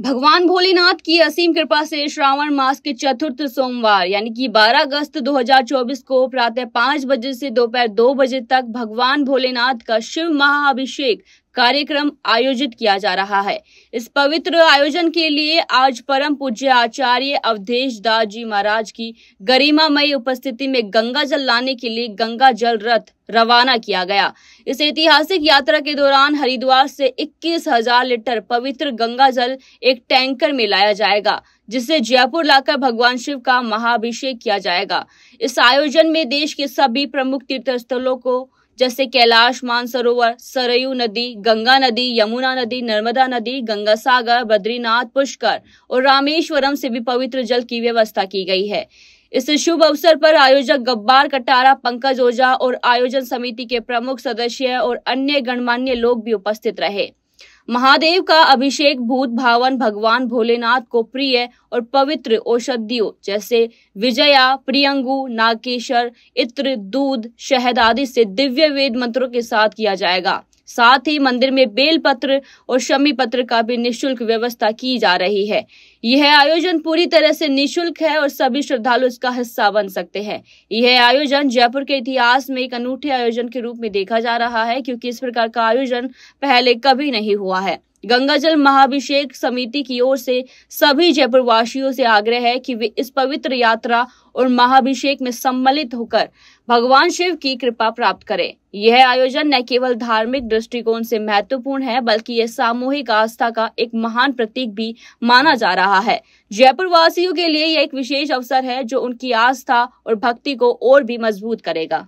भगवान भोलेनाथ की असीम कृपा से श्रावण मास के चतुर्थ सोमवार यानी कि 12 अगस्त 2024 को प्रातः पाँच बजे से दोपहर दो बजे तक भगवान भोलेनाथ का शिव महाअभिषेक कार्यक्रम आयोजित किया जा रहा है इस पवित्र आयोजन के लिए आज परम पूज्य आचार्य अवधेश दास जी महाराज की गरिमामयी उपस्थिति में गंगा जल लाने के लिए गंगा जल रथ रवाना किया गया इस ऐतिहासिक यात्रा के दौरान हरिद्वार से इक्कीस हजार लीटर पवित्र गंगा जल एक टैंकर में लाया जाएगा जिसे जयपुर लाकर भगवान शिव का महाभिषेक किया जाएगा इस आयोजन में देश के सभी प्रमुख तीर्थ स्थलों को जैसे कैलाश मानसरोवर सरयू नदी गंगा नदी यमुना नदी नर्मदा नदी गंगा सागर बद्रीनाथ पुष्कर और रामेश्वरम से भी पवित्र जल की व्यवस्था की गई है इस शुभ अवसर पर आयोजक गब्बार कटारा पंकज ओझा और आयोजन समिति के प्रमुख सदस्य और अन्य गणमान्य लोग भी उपस्थित रहे महादेव का अभिषेक भूत भावन भगवान भोलेनाथ को प्रिय और पवित्र औषधियों जैसे विजया प्रियंगु नागेश्वर इत्र दूध शहद आदि से दिव्य वेद मंत्रों के साथ किया जाएगा साथ ही मंदिर में बेल पत्र और शमी पत्र का भी निःशुल्क व्यवस्था की जा रही है यह आयोजन पूरी तरह से निःशुल्क है और सभी श्रद्धालु इसका हिस्सा बन सकते हैं यह आयोजन जयपुर के इतिहास में एक अनूठे आयोजन के रूप में देखा जा रहा है क्योंकि इस प्रकार का आयोजन पहले कभी नहीं हुआ है गंगाजल महाभिषेक समिति की ओर से सभी जयपुर वासियों से आग्रह है कि वे इस पवित्र यात्रा और महाभिषेक में सम्मिलित होकर भगवान शिव की कृपा प्राप्त करें यह आयोजन न केवल धार्मिक दृष्टिकोण से महत्वपूर्ण है बल्कि यह सामूहिक आस्था का एक महान प्रतीक भी माना जा रहा है जयपुर वासियों के लिए यह एक विशेष अवसर है जो उनकी आस्था और भक्ति को और भी मजबूत करेगा